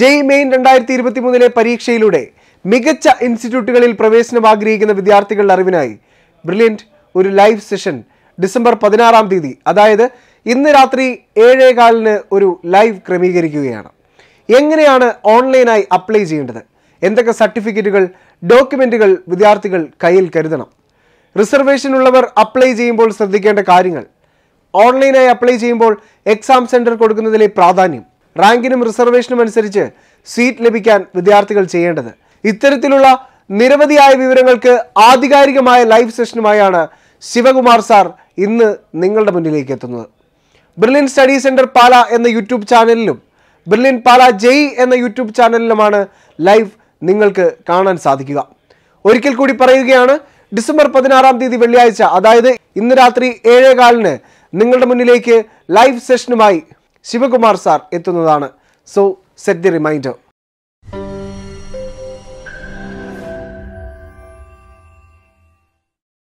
ജെയ് main രണ്ടായിരത്തി ഇരുപത്തി മൂന്നിലെ പരീക്ഷയിലൂടെ മികച്ച ഇൻസ്റ്റിറ്റ്യൂട്ടുകളിൽ പ്രവേശനം ആഗ്രഹിക്കുന്ന വിദ്യാർത്ഥികളുടെ അറിവിനായി ബ്രില്യൻറ്റ് ഒരു ലൈവ് സെഷൻ ഡിസംബർ പതിനാറാം തീയതി അതായത് ഇന്ന് രാത്രി ഏഴേകാലിന് ഒരു ലൈവ് ക്രമീകരിക്കുകയാണ് എങ്ങനെയാണ് ഓൺലൈനായി അപ്ലൈ ചെയ്യേണ്ടത് എന്തൊക്കെ സർട്ടിഫിക്കറ്റുകൾ ഡോക്യുമെൻറ്റുകൾ വിദ്യാർത്ഥികൾ കയ്യിൽ കരുതണം റിസർവേഷൻ ഉള്ളവർ അപ്ലൈ ചെയ്യുമ്പോൾ ശ്രദ്ധിക്കേണ്ട കാര്യങ്ങൾ ഓൺലൈനായി അപ്ലൈ ചെയ്യുമ്പോൾ എക്സാം സെൻറ്റർ കൊടുക്കുന്നതിലെ പ്രാധാന്യം റാങ്കിനും റിസർവേഷനും അനുസരിച്ച് സീറ്റ് ലഭിക്കാൻ വിദ്യാർത്ഥികൾ ചെയ്യേണ്ടത് ഇത്തരത്തിലുള്ള നിരവധിയായ വിവരങ്ങൾക്ക് ആധികാരികമായ ലൈവ് സെഷനുമായാണ് ശിവകുമാർ സാർ ഇന്ന് നിങ്ങളുടെ മുന്നിലേക്ക് എത്തുന്നത് ബെർലിൻ സ്റ്റഡി സെൻറ്റർ പാല എന്ന യൂട്യൂബ് ചാനലിലും ബെർലിൻ പാല ജെയ് എന്ന യൂട്യൂബ് ചാനലിലുമാണ് ലൈവ് നിങ്ങൾക്ക് കാണാൻ സാധിക്കുക ഒരിക്കൽ കൂടി പറയുകയാണ് ഡിസംബർ പതിനാറാം തീയതി വെള്ളിയാഴ്ച അതായത് ഇന്ന് രാത്രി ഏഴേകാലിന് നിങ്ങളുടെ മുന്നിലേക്ക് ലൈവ് സെഷനുമായി ശിവകുമാർ സാർ എത്തുന്നതാണ് സോ സെറ്റ് ദി റിമൈൻഡർ